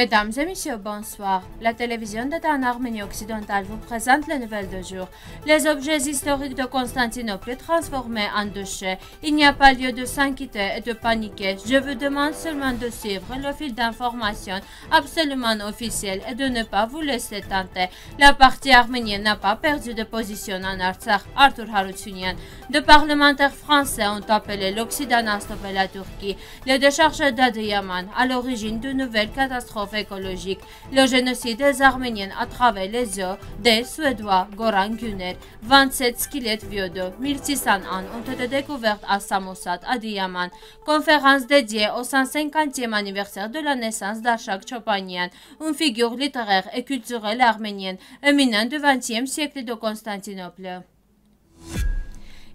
Mesdames et messieurs, bonsoir. La télévision d'État en Arménie occidentale vous présente les nouvelles de jour. Les objets historiques de Constantinople transformés en déchets. Il n'y a pas lieu de s'inquiéter et de paniquer. Je vous demande seulement de suivre le fil d'information absolument officiel et de ne pas vous laisser tenter. La partie arménienne n'a pas perdu de position en Artsakh, Arthur Harutsunian, Deux parlementaires français ont appelé l'Occident à stopper la Turquie. Les décharges d'Adiyaman, à l'origine de nouvelles catastrophes կերպով էկոլոգիկ։ Լոժենոսիդը զաղմենյան ատխավել է զո, դե սուեդվա, գորան գյուներ, վանցեց սկիլետ վյոդո, միլցիսան ան, ունտոտեդեք ու վերդ ասամոսատ, ադիաման, կոնվերանս դե դիե, օսանսեն կան տիեմանի վերսեղ դոլ անեսանս դարշակ չոպանյան, ունվի գյուղ լիտրեղ, էկուտ զուղել արմենյան, ըմինան դվանցիեմ սիեկլի դո Կոնստանտինոպլը։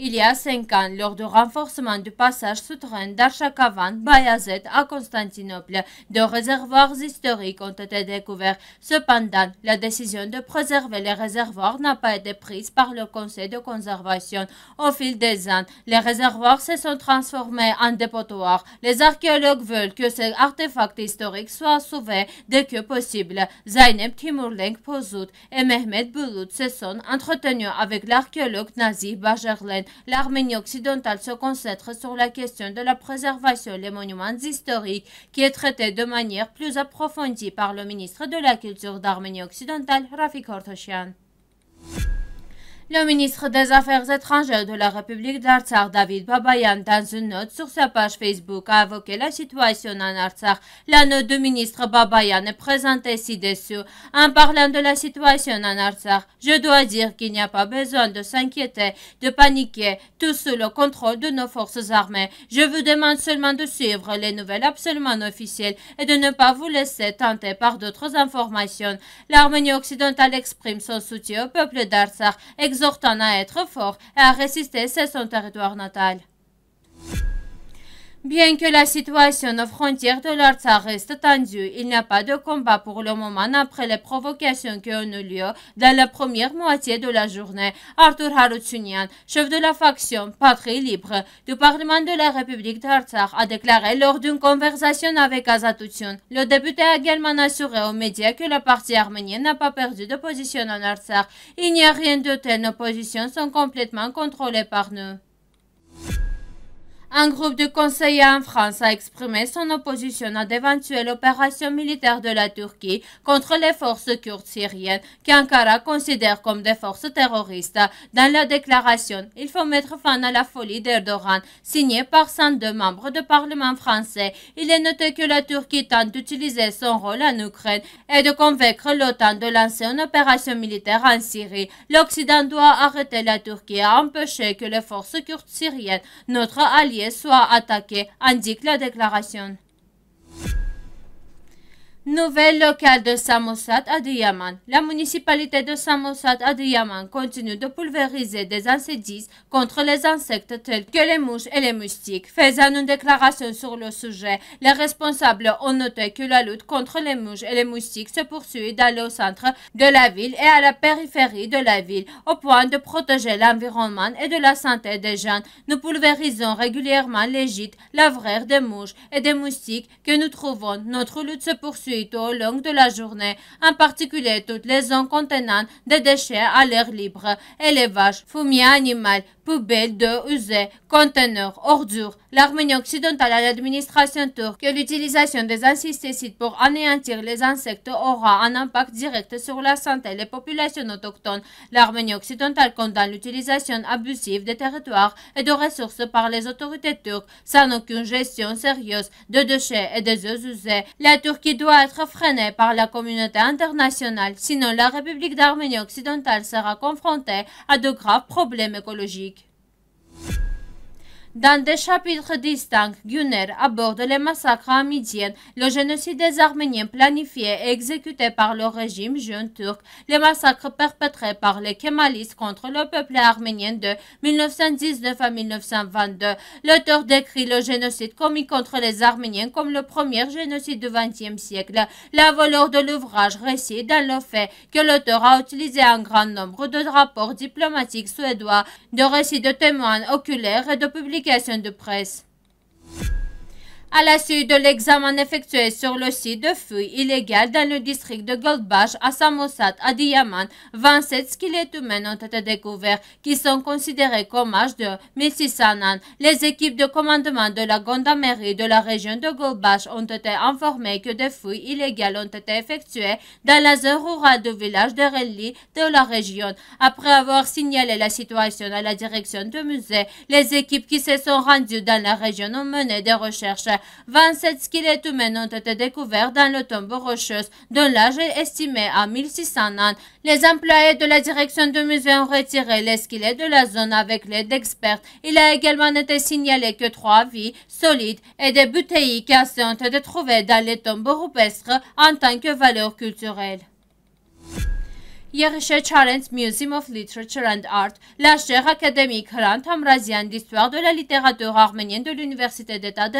Il y a cinq ans, lors du renforcement du passage souterrain d'Archakavan Bayazet à Constantinople, deux réservoirs historiques ont été découverts. Cependant, la décision de préserver les réservoirs n'a pas été prise par le Conseil de conservation. Au fil des ans, les réservoirs se sont transformés en dépotoirs. Les archéologues veulent que ces artefacts historiques soient sauvés dès que possible. Zainab Timurlenk Pozout et Mehmet Bulut se sont entretenus avec l'archéologue nazi Bajerlen l'Arménie occidentale se concentre sur la question de la préservation des monuments historiques qui est traitée de manière plus approfondie par le ministre de la Culture d'Arménie occidentale, Rafik Ortoshian. Le ministre des Affaires étrangères de la République d'Artsakh, David Babayan, dans une note sur sa page Facebook, a évoqué la situation en Artsakh. La note du ministre Babayan est présentée ci-dessus. En parlant de la situation en Artsakh, je dois dire qu'il n'y a pas besoin de s'inquiéter, de paniquer, tout sous le contrôle de nos forces armées. Je vous demande seulement de suivre les nouvelles absolument officielles et de ne pas vous laisser tenter par d'autres informations. L'Arménie occidentale exprime son soutien au peuple d'Artsakh, exhortant à être fort et à résister sur son territoire natal. Bien que la situation aux frontières de l'Artsakh reste tendue, il n'y a pas de combat pour le moment après les provocations qui ont eu lieu dans la première moitié de la journée. Arthur Harutyunyan, chef de la faction Patrie libre du Parlement de la République d'Artsakh, a déclaré lors d'une conversation avec Azatutsun. Le député a également assuré aux médias que le parti arménien n'a pas perdu de position en Artsakh. Il n'y a rien de tel, nos positions sont complètement contrôlées par nous. Un groupe de conseillers en France a exprimé son opposition à d'éventuelles opérations militaires de la Turquie contre les forces kurdes syriennes qu'Ankara considère comme des forces terroristes. Dans la déclaration, il faut mettre fin à la folie d'Erdogan, signée par 102 membres du Parlement français. Il est noté que la Turquie tente d'utiliser son rôle en Ukraine et de convaincre l'OTAN de lancer une opération militaire en Syrie. L'Occident doit arrêter la Turquie et empêcher que les forces kurdes syriennes, notre allié, Եսուա Ատակե, Անդիկ La Declaración. Nouvelle locale de Samosat à Diaman. La municipalité de Samosat à Diaman continue de pulvériser des insectes contre les insectes tels que les mouches et les moustiques. Faisant une déclaration sur le sujet, les responsables ont noté que la lutte contre les mouches et les moustiques se poursuit dans le centre de la ville et à la périphérie de la ville, au point de protéger l'environnement et de la santé des gens. Nous pulvérisons régulièrement les gîtes, l'avraire des mouches et des moustiques que nous trouvons. Notre lutte se poursuit tout au long de la journée, en particulier toutes les zones contenant des déchets à l'air libre, vaches, fumier animal, poubelles, d'eau usée, conteneurs, ordures. L'Arménie occidentale à l'administration turque que l'utilisation des insecticides pour anéantir les insectes aura un impact direct sur la santé des populations autochtones. L'Arménie occidentale condamne l'utilisation abusive des territoires et de ressources par les autorités turques sans aucune gestion sérieuse de déchets et des eaux usées. La Turquie doit être freinée par la communauté internationale, sinon la République d'Arménie occidentale sera confrontée à de graves problèmes écologiques. Dans des chapitres distincts, Gunner aborde les massacres amidiennes le génocide des Arméniens planifié et exécuté par le régime jeune turc, les massacres perpétrés par les Kemalistes contre le peuple arménien de 1919 à 1922. L'auteur décrit le génocide commis contre les Arméniens comme le premier génocide du XXe siècle. La valeur de l'ouvrage récite dans le fait que l'auteur a utilisé un grand nombre de rapports diplomatiques suédois, de récits de témoins oculaires et de publications communication de presse. À la suite de l'examen effectué sur le site de fouilles illégales dans le district de Goldbach à Samosat à Diaman, 27 squelettes humains ont été découverts qui sont considérés comme âge de 1600 ans. Les équipes de commandement de la gendarmerie de la région de Goldbach ont été informées que des fouilles illégales ont été effectuées dans la zone rurale du village de Reli de la région. Après avoir signalé la situation à la direction du musée, les équipes qui se sont rendues dans la région ont mené des recherches 27 squelettes humains ont été découverts dans le tombeau rocheuse, dont l'âge est estimé à 1600 ans. Les employés de la direction du musée ont retiré les squelettes de la zone avec l'aide d'experts. Il a également été signalé que trois vies solides et des bouteilles cassées ont été trouvées dans les tombes rupestres en tant que valeur culturelle. Yarışa Challenge Museum of Literature and Art, la chaire académique Hrant Hamrazian d'histoire de la littérature arménienne de l'Université d'État de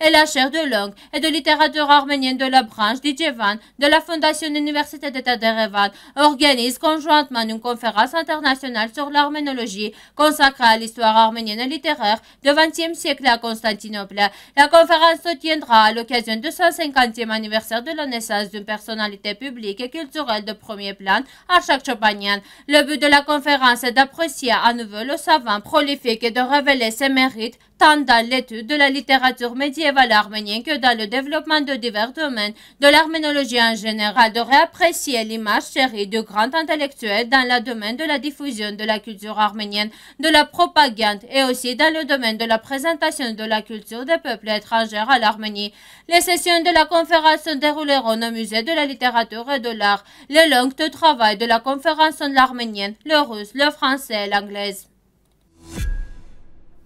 et la chaire de langue et de littérature arménienne de la branche d'Idjevan de la Fondation Université d'État de Revan organisent conjointement une conférence internationale sur l'arménologie consacrée à l'histoire arménienne et littéraire du XXe siècle à Constantinople. La conférence se tiendra à l'occasion du 150e anniversaire de la naissance d'une personnalité publique et culturelle de premier plan à chaque Le but de la conférence est d'apprécier à nouveau le savant prolifique et de révéler ses mérites tant dans l'étude de la littérature médiévale arménienne que dans le développement de divers domaines de l'arménologie en général, de réapprécier l'image chérie du grand intellectuel dans le domaine de la diffusion de la culture arménienne, de la propagande et aussi dans le domaine de la présentation de la culture des peuples étrangers à l'Arménie. Les sessions de la conférence se dérouleront au musée de la littérature et de l'art, les langues de travail de la conférence sont l'arménienne, le russe, le français et l'anglaise.